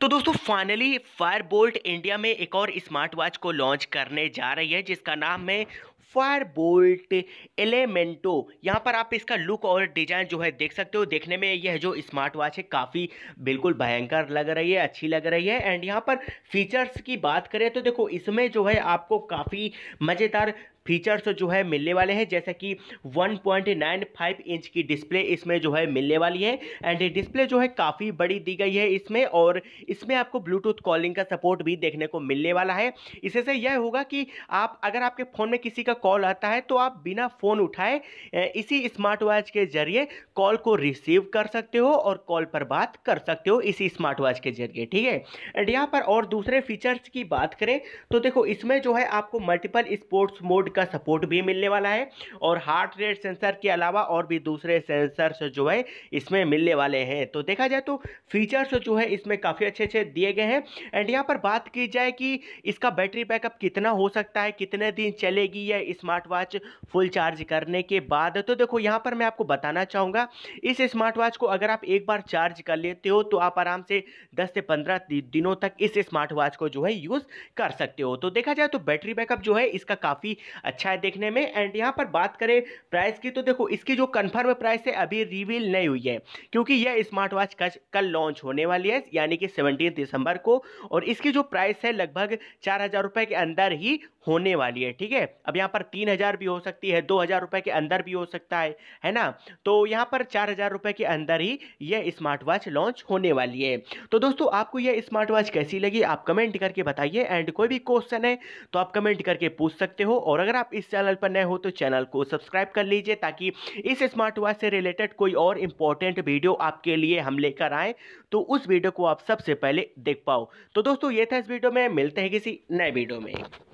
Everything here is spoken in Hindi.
तो दोस्तों फाइनली फायर बोल्ट इंडिया में एक और स्मार्ट वॉच को लॉन्च करने जा रही है जिसका नाम है फायर बोल्ट एलेमेंटो यहाँ पर आप इसका लुक और डिज़ाइन जो है देख सकते हो देखने में यह जो स्मार्ट वॉच है काफ़ी बिल्कुल भयंकर लग रही है अच्छी लग रही है एंड यहाँ पर फीचर्स की बात करें तो देखो इसमें जो है आपको काफ़ी मज़ेदार फीचर्स जो है मिलने वाले हैं जैसे कि 1.95 इंच की डिस्प्ले इसमें जो है मिलने वाली है एंड डिस्प्ले जो है काफ़ी बड़ी दी गई है इसमें और इसमें आपको ब्लूटूथ कॉलिंग का सपोर्ट भी देखने को मिलने वाला है इससे से यह होगा कि आप अगर आपके फ़ोन में किसी का कॉल आता है तो आप बिना फ़ोन उठाए इसी स्मार्ट वॉच के जरिए कॉल को रिसीव कर सकते हो और कॉल पर बात कर सकते हो इसी स्मार्ट वॉच के जरिए ठीक है एंड यहाँ पर और दूसरे फीचर्स की बात करें तो देखो इसमें जो है आपको मल्टीपल स्पोर्ट्स मोड का सपोर्ट भी मिलने वाला है और हार्ट रेट सेंसर के अलावा और भी दूसरे सेंसर्स जो है इसमें मिलने वाले हैं तो देखा जाए तो फीचर्स जो है इसमें काफ़ी अच्छे अच्छे दिए गए हैं एंड यहाँ पर बात की जाए कि इसका बैटरी बैकअप कितना हो सकता है कितने दिन चलेगी यह स्मार्ट वॉच फुल चार्ज करने के बाद तो देखो यहाँ पर मैं आपको बताना चाहूँगा इस स्मार्ट वॉच को अगर आप एक बार चार्ज कर लेते हो तो आप आराम से दस से पंद्रह दिनों तक इस स्मार्ट वॉच को जो है यूज़ कर सकते हो तो देखा जाए तो बैटरी बैकअप जो है इसका काफ़ी अच्छा है देखने में एंड यहाँ पर बात करें प्राइस की तो देखो इसकी जो कन्फर्म प्राइस है अभी रिवील नहीं हुई है क्योंकि यह स्मार्ट वॉच कल लॉन्च होने वाली है यानी कि सेवनटीन दिसंबर को और इसकी जो प्राइस है लगभग चार हज़ार के अंदर ही होने वाली है ठीक है अब यहाँ पर तीन हज़ार भी हो सकती है दो हज़ार रुपये के अंदर भी हो सकता है है ना तो यहाँ पर चार हज़ार रुपये के अंदर ही यह स्मार्ट वॉच लॉन्च होने वाली है तो दोस्तों आपको यह स्मार्ट वॉच कैसी लगी आप कमेंट करके बताइए एंड कोई भी क्वेश्चन है तो आप कमेंट करके पूछ सकते हो और अगर आप इस चैनल पर नए हो तो चैनल को सब्सक्राइब कर लीजिए ताकि इस स्मार्ट वॉच से रिलेटेड कोई और इंपॉर्टेंट वीडियो आपके लिए हम लेकर आएँ तो उस वीडियो को आप सबसे पहले देख पाओ तो दोस्तों ये था इस वीडियो में मिलते हैं किसी नए वीडियो में